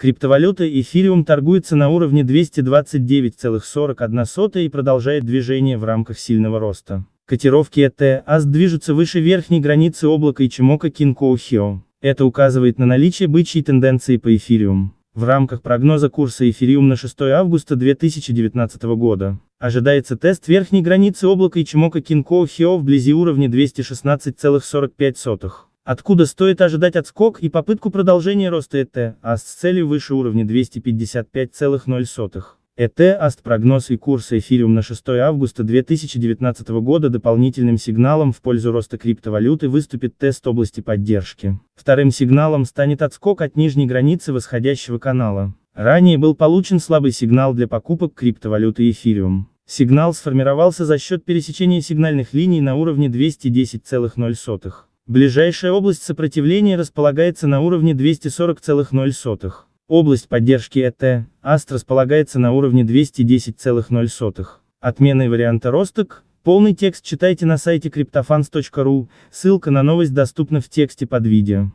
Криптовалюта эфириум торгуется на уровне 229,41 и продолжает движение в рамках сильного роста. Котировки ET, движутся выше верхней границы облака и Чимока Кинкоухио. Это указывает на наличие бычьей тенденции по эфириум. В рамках прогноза курса эфириум на 6 августа 2019 года ожидается тест верхней границы облака и Чимока Кинкоухио вблизи уровня 216,45 откуда стоит ожидать отскок и попытку продолжения роста ЭТ, АСТ с целью выше уровня 255,0. ЭТ АСТ прогноз и курс эфириум на 6 августа 2019 года дополнительным сигналом в пользу роста криптовалюты выступит тест области поддержки. Вторым сигналом станет отскок от нижней границы восходящего канала. Ранее был получен слабый сигнал для покупок криптовалюты эфириум. Сигнал сформировался за счет пересечения сигнальных линий на уровне 210,0. Ближайшая область сопротивления располагается на уровне 240,0. Область поддержки ЭТ, АСТ располагается на уровне 210,0. Отмены варианта Росток, полный текст читайте на сайте cryptofans.ru, ссылка на новость доступна в тексте под видео.